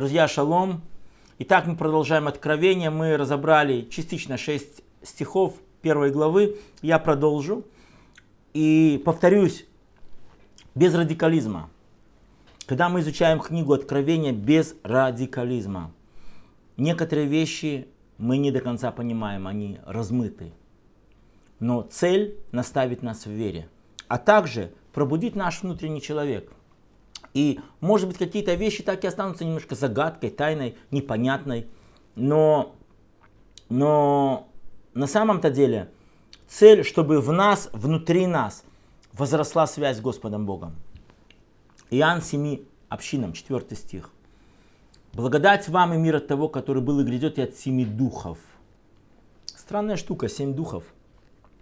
Друзья, шалом. Итак, мы продолжаем откровение. Мы разобрали частично 6 стихов первой главы. Я продолжу. И повторюсь, без радикализма. Когда мы изучаем книгу Откровения без радикализма, некоторые вещи мы не до конца понимаем, они размыты. Но цель наставить нас в вере, а также пробудить наш внутренний человек – и, может быть, какие-то вещи так и останутся немножко загадкой, тайной, непонятной. Но, но на самом-то деле цель, чтобы в нас, внутри нас, возросла связь с Господом Богом. Иоанн 7 общинам, 4 стих. Благодать вам и мир от того, который был и грядет, и от семи духов. Странная штука, семь духов.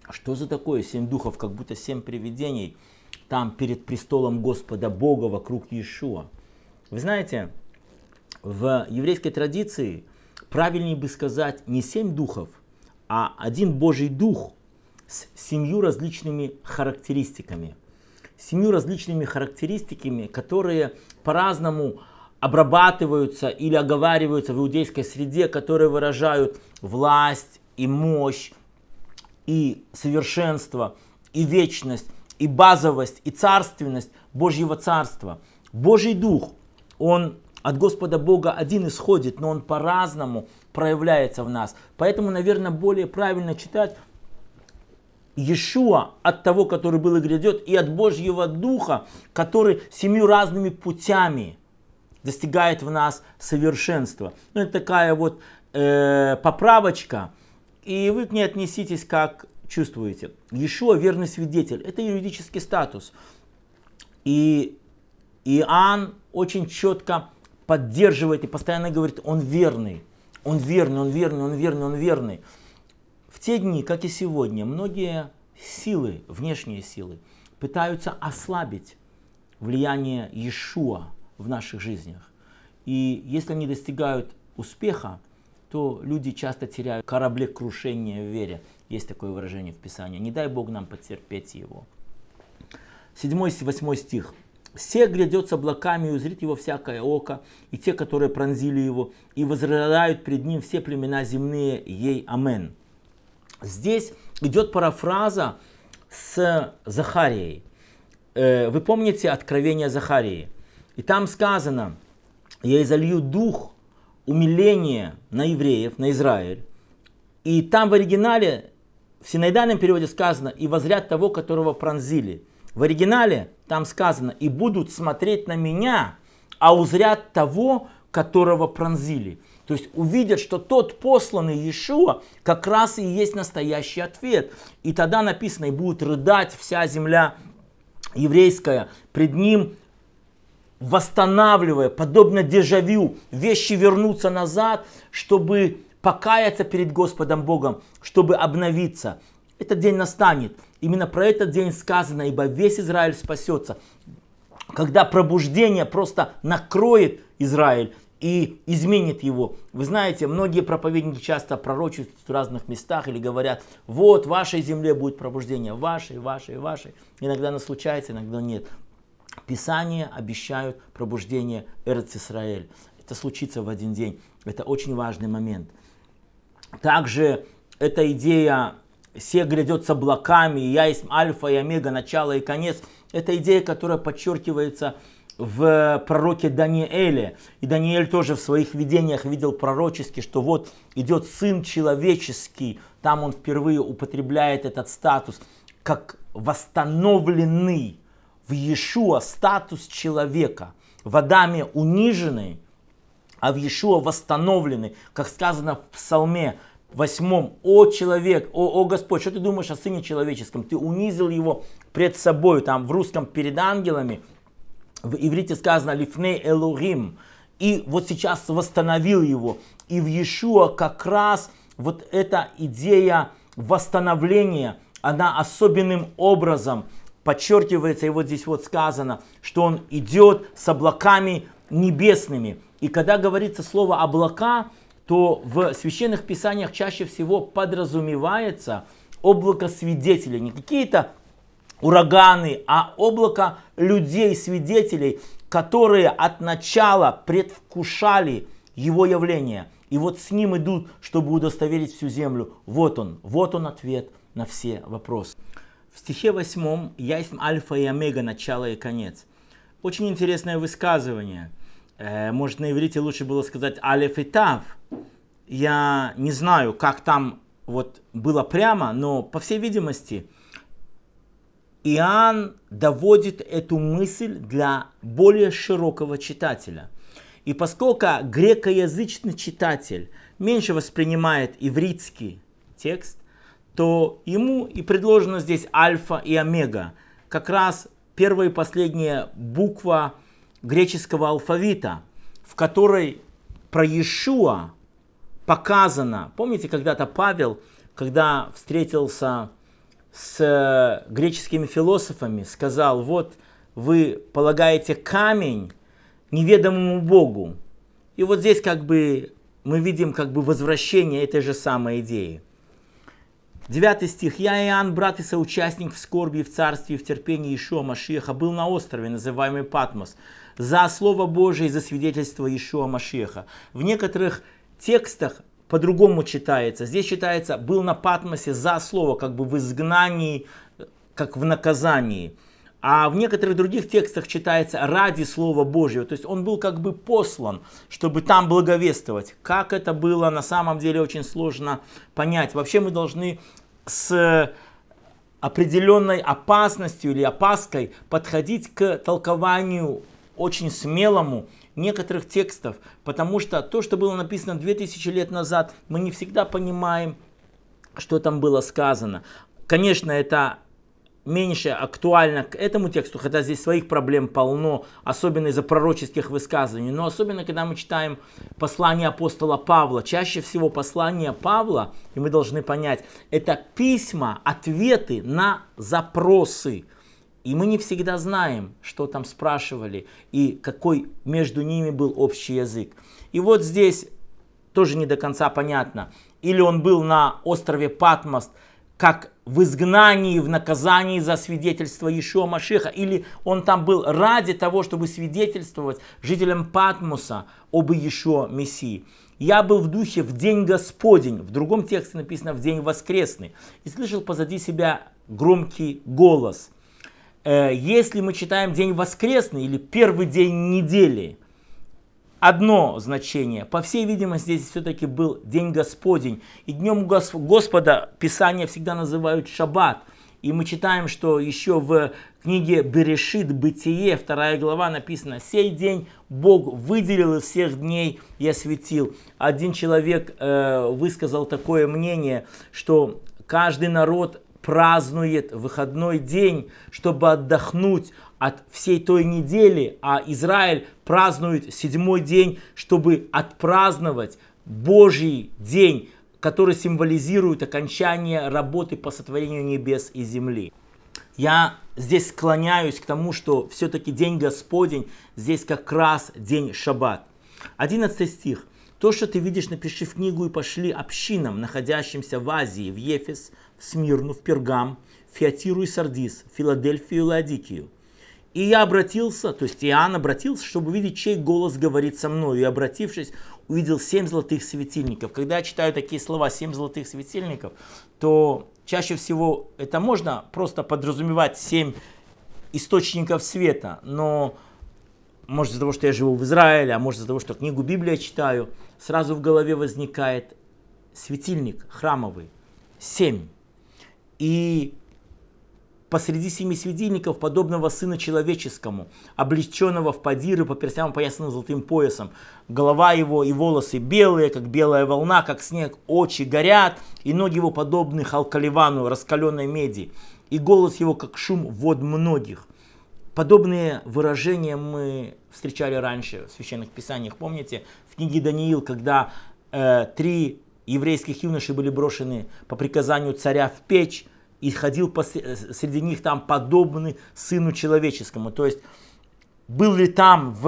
А что за такое семь духов, как будто семь привидений – там перед престолом Господа Бога вокруг Иешуа. Вы знаете, в еврейской традиции правильнее бы сказать не семь духов, а один Божий дух с семью различными характеристиками. Семью различными характеристиками, которые по-разному обрабатываются или оговариваются в иудейской среде, которые выражают власть и мощь, и совершенство, и вечность, и базовость, и царственность Божьего Царства. Божий Дух, Он от Господа Бога один исходит, но Он по-разному проявляется в нас. Поэтому, наверное, более правильно читать Иешуа от того, который был и грядет, и от Божьего Духа, который семью разными путями достигает в нас совершенства. Ну, это такая вот э, поправочка, и вы к ней отнеситесь как чувствуете. Еще верный свидетель – это юридический статус. И Иоанн очень четко поддерживает и постоянно говорит, он верный, он верный, он верный, он верный, он верный. В те дни, как и сегодня, многие силы, внешние силы, пытаются ослабить влияние Иешуа в наших жизнях. И если они достигают успеха, то люди часто теряют кораблекрушение в вере. Есть такое выражение в Писании. Не дай Бог нам потерпеть его. 7-8 стих. «Все грядет с облаками, и узрит его всякое око, и те, которые пронзили его, и возрыдают пред ним все племена земные, ей амен». Здесь идет парафраза с Захарией. Э, вы помните откровение Захарии? И там сказано, «Я изолью дух умиление на евреев, на Израиль. И там в оригинале, в синайдальном переводе сказано «и возряд того, которого пронзили». В оригинале там сказано «и будут смотреть на меня, а узрят того, которого пронзили». То есть увидят, что тот посланный Иешуа как раз и есть настоящий ответ. И тогда написано «и будет рыдать вся земля еврейская пред ним, восстанавливая, подобно дежавю, вещи вернуться назад, чтобы покаяться перед Господом Богом, чтобы обновиться. Этот день настанет. Именно про этот день сказано, ибо весь Израиль спасется. Когда пробуждение просто накроет Израиль и изменит его. Вы знаете, многие проповедники часто пророчат в разных местах или говорят, вот в вашей земле будет пробуждение, вашей, вашей, вашей. Иногда оно случается, иногда нет. Писания обещают пробуждение Эрц Исраэль. Это случится в один день. Это очень важный момент. Также эта идея «все грядет с облаками», «я есть альфа и омега, начало и конец» – это идея, которая подчеркивается в пророке Даниэле. И Даниэль тоже в своих видениях видел пророчески, что вот идет сын человеческий, там он впервые употребляет этот статус, как восстановленный в Иешуа статус человека, в Адаме униженный, а в Иешуа восстановленный, как сказано в Псалме восьмом, о человек, о, о Господь, что ты думаешь о Сыне Человеческом? Ты унизил его пред собой, там в русском перед ангелами, в иврите сказано «Лифней Элурим», и вот сейчас восстановил его. И в Иешуа как раз вот эта идея восстановления, она особенным образом – подчеркивается, и вот здесь вот сказано, что он идет с облаками небесными. И когда говорится слово «облака», то в священных писаниях чаще всего подразумевается облако свидетелей. Не какие-то ураганы, а облако людей-свидетелей, которые от начала предвкушали его явление. И вот с ним идут, чтобы удостоверить всю землю. Вот он, вот он ответ на все вопросы. В стихе 8 «Я есть альфа и омега, начало и конец». Очень интересное высказывание. Э, Может, на иврите лучше было сказать «алеф и тав». Я не знаю, как там вот было прямо, но, по всей видимости, Иоанн доводит эту мысль для более широкого читателя. И поскольку грекоязычный читатель меньше воспринимает ивритский текст, то ему и предложено здесь альфа и омега. Как раз первая и последняя буква греческого алфавита, в которой про Иешуа показано. Помните, когда-то Павел, когда встретился с э, греческими философами, сказал, вот вы полагаете камень неведомому Богу. И вот здесь как бы мы видим как бы возвращение этой же самой идеи. 9 стих. «Я Иоанн, брат и соучастник в скорби, в царстве, в терпении Ишуа Машеха, был на острове, называемый Патмос, за Слово Божие и за свидетельство Ишуа Машеха». В некоторых текстах по-другому читается. Здесь читается «был на Патмосе за Слово», как бы в изгнании, как в наказании. А в некоторых других текстах читается «ради Слова Божьего». То есть он был как бы послан, чтобы там благовествовать. Как это было, на самом деле очень сложно понять. Вообще мы должны с определенной опасностью или опаской подходить к толкованию очень смелому некоторых текстов, потому что то, что было написано 2000 лет назад, мы не всегда понимаем, что там было сказано. Конечно, это меньше актуально к этому тексту, хотя здесь своих проблем полно, особенно из-за пророческих высказываний, но особенно, когда мы читаем послание апостола Павла, чаще всего послание Павла, и мы должны понять, это письма, ответы на запросы, и мы не всегда знаем, что там спрашивали и какой между ними был общий язык. И вот здесь тоже не до конца понятно. Или он был на острове Патмост, как в изгнании, в наказании за свидетельство Ишуа Машиха, или он там был ради того, чтобы свидетельствовать жителям Патмуса об Ишуа Мессии. Я был в духе в день Господень, в другом тексте написано в день воскресный, и слышал позади себя громкий голос. «Э, если мы читаем день воскресный или первый день недели, одно значение. По всей видимости, здесь все-таки был День Господень. И Днем Гос Господа Писание всегда называют Шаббат. И мы читаем, что еще в книге Берешит Бытие, вторая глава, написано «Сей день Бог выделил из всех дней и осветил». Один человек э, высказал такое мнение, что каждый народ празднует выходной день, чтобы отдохнуть от всей той недели, а Израиль празднует седьмой день, чтобы отпраздновать Божий день, который символизирует окончание работы по сотворению небес и земли. Я здесь склоняюсь к тому, что все-таки День Господень, здесь как раз День Шаббат. 11 стих. То, что ты видишь, напиши в книгу и пошли общинам, находящимся в Азии, в Ефес, в Смирну, в Пергам, в Фиатиру и Сардис, в Филадельфию и Ладикию, и я обратился, то есть Иоанн обратился, чтобы увидеть, чей голос говорит со мной. И обратившись, увидел семь золотых светильников. Когда я читаю такие слова «семь золотых светильников», то чаще всего это можно просто подразумевать семь источников света. Но, может, из-за того, что я живу в Израиле, а может, из-за того, что книгу Библии читаю, сразу в голове возникает светильник храмовый. Семь. И посреди семи светильников, подобного сына человеческому, облеченного в падиры по перстям, поясанным золотым поясом. Голова его и волосы белые, как белая волна, как снег, очи горят, и ноги его подобны халкаливану, раскаленной меди, и голос его, как шум вод многих. Подобные выражения мы встречали раньше в священных писаниях. Помните, в книге Даниил, когда э, три еврейских юноши были брошены по приказанию царя в печь, и ходил среди них там подобный сыну человеческому. То есть был ли там в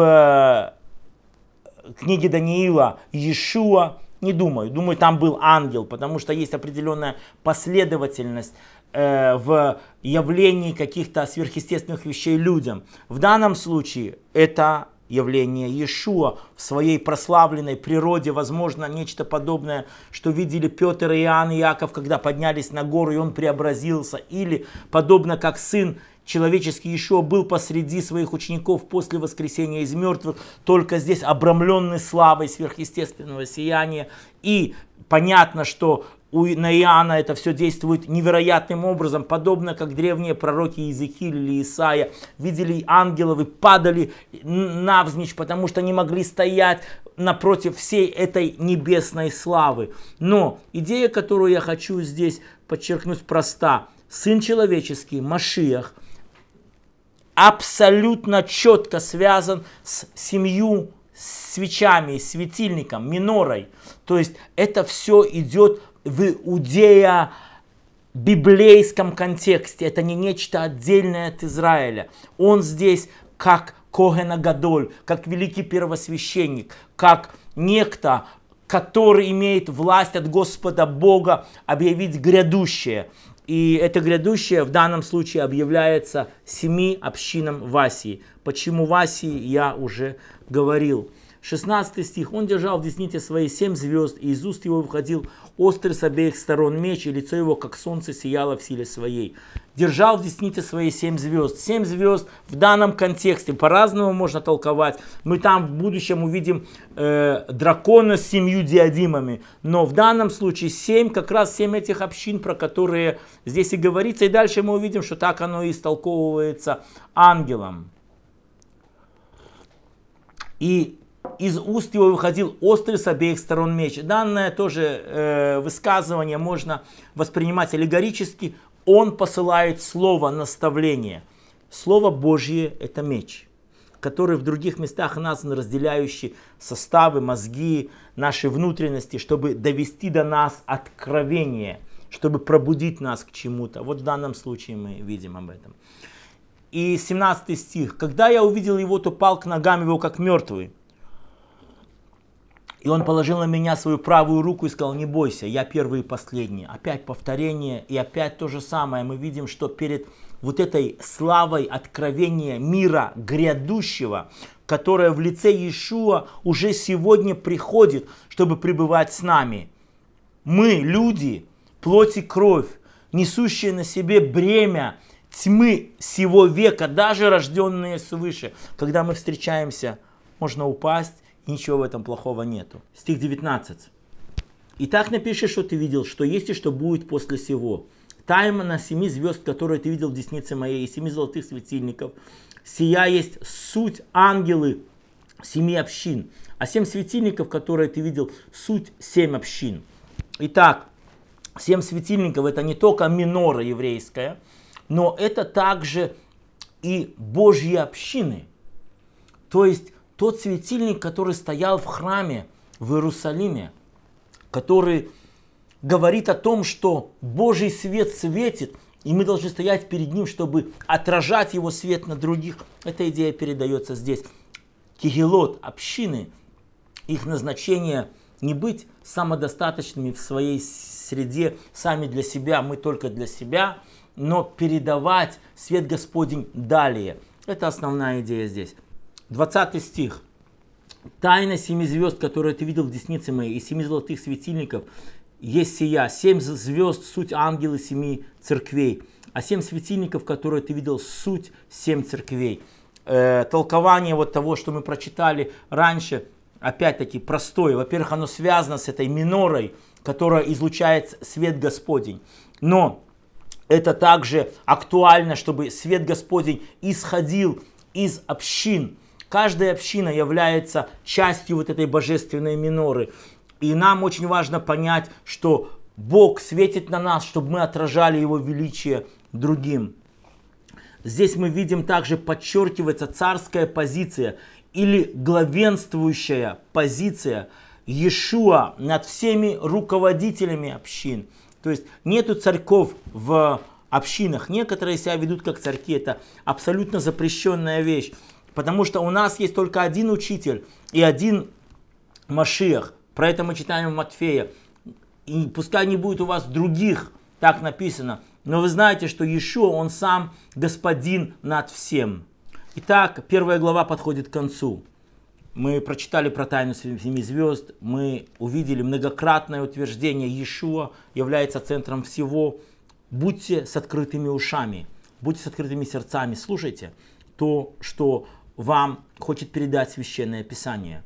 э, книге Даниила Иешуа, не думаю. Думаю, там был ангел, потому что есть определенная последовательность э, в явлении каких-то сверхъестественных вещей людям. В данном случае это явление Иешуа в своей прославленной природе, возможно, нечто подобное, что видели Петр, Иоанн и Яков, когда поднялись на гору, и он преобразился, или, подобно как сын человеческий Иешуа был посреди своих учеников после воскресения из мертвых, только здесь обрамленный славой сверхъестественного сияния, и понятно, что у, на Иоанна это все действует невероятным образом, подобно как древние пророки Иезекииль или Исаия видели ангелов и падали навзничь, потому что не могли стоять напротив всей этой небесной славы. Но идея, которую я хочу здесь подчеркнуть, проста. Сын человеческий, Машиах, абсолютно четко связан с семью свечами, светильником, минорой. То есть это все идет в иудея библейском контексте, это не нечто отдельное от Израиля. Он здесь как Когена Гадоль, как великий первосвященник, как некто, который имеет власть от Господа Бога объявить грядущее. И это грядущее в данном случае объявляется семи общинам Васии. Почему Васии, я уже говорил. 16 стих. Он держал в деснице свои семь звезд, и из уст его выходил острый с обеих сторон меч, и лицо его, как солнце, сияло в силе своей. Держал в деснице свои семь звезд. Семь звезд в данном контексте по-разному можно толковать. Мы там в будущем увидим э, дракона с семью диадимами. Но в данном случае семь, как раз семь этих общин, про которые здесь и говорится. И дальше мы увидим, что так оно и истолковывается ангелом. И из уст его выходил острый с обеих сторон меч. Данное тоже э, высказывание можно воспринимать аллегорически. Он посылает слово наставление. Слово Божье – это меч, который в других местах назван разделяющий составы, мозги, наши внутренности, чтобы довести до нас откровение, чтобы пробудить нас к чему-то. Вот в данном случае мы видим об этом. И 17 стих. «Когда я увидел его, то пал к ногам его, как мертвый». И он положил на меня свою правую руку и сказал, не бойся, я первый и последний. Опять повторение и опять то же самое. Мы видим, что перед вот этой славой откровения мира грядущего, которое в лице Иешуа уже сегодня приходит, чтобы пребывать с нами. Мы, люди, плоть и кровь, несущие на себе бремя тьмы всего века, даже рожденные свыше. Когда мы встречаемся, можно упасть, Ничего в этом плохого нету. Стих 19. И так напиши что ты видел, что есть и что будет после сего. Тайма на семи звезд, которые ты видел в деснице моей, и семи золотых светильников. Сия есть суть ангелы семи общин. А семь светильников, которые ты видел, суть семь общин. Итак, семь светильников это не только минора еврейская, но это также и Божьи общины. То есть тот светильник, который стоял в храме в Иерусалиме, который говорит о том, что Божий свет светит, и мы должны стоять перед Ним, чтобы отражать Его свет на других. Эта идея передается здесь. Кигелот, общины, их назначение не быть самодостаточными в своей среде, сами для себя, мы только для себя, но передавать свет Господень далее. Это основная идея здесь. 20 стих. Тайна семи звезд, которые ты видел в деснице моей, и семи золотых светильников, есть сия. Семь звезд – суть ангелы семи церквей, а семь светильников, которые ты видел, суть семь церквей. Э, толкование вот того, что мы прочитали раньше, опять-таки простое. Во-первых, оно связано с этой минорой, которая излучает свет Господень. Но это также актуально, чтобы свет Господень исходил из общин – Каждая община является частью вот этой божественной миноры. И нам очень важно понять, что Бог светит на нас, чтобы мы отражали Его величие другим. Здесь мы видим также подчеркивается царская позиция или главенствующая позиция Иешуа над всеми руководителями общин. То есть нету царьков в общинах. Некоторые себя ведут как царьки. Это абсолютно запрещенная вещь. Потому что у нас есть только один учитель и один Машиах. Про это мы читаем в Матфея. И пускай не будет у вас других, так написано. Но вы знаете, что еще он сам господин над всем. Итак, первая глава подходит к концу. Мы прочитали про тайну семи звезд, мы увидели многократное утверждение Иешуа является центром всего. Будьте с открытыми ушами, будьте с открытыми сердцами, слушайте то, что вам хочет передать Священное Писание.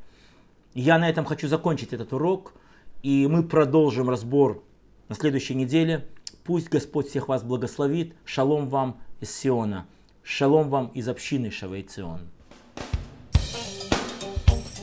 Я на этом хочу закончить этот урок, и мы продолжим разбор на следующей неделе. Пусть Господь всех вас благословит. Шалом вам из Сиона. Шалом вам из общины Шавейцион.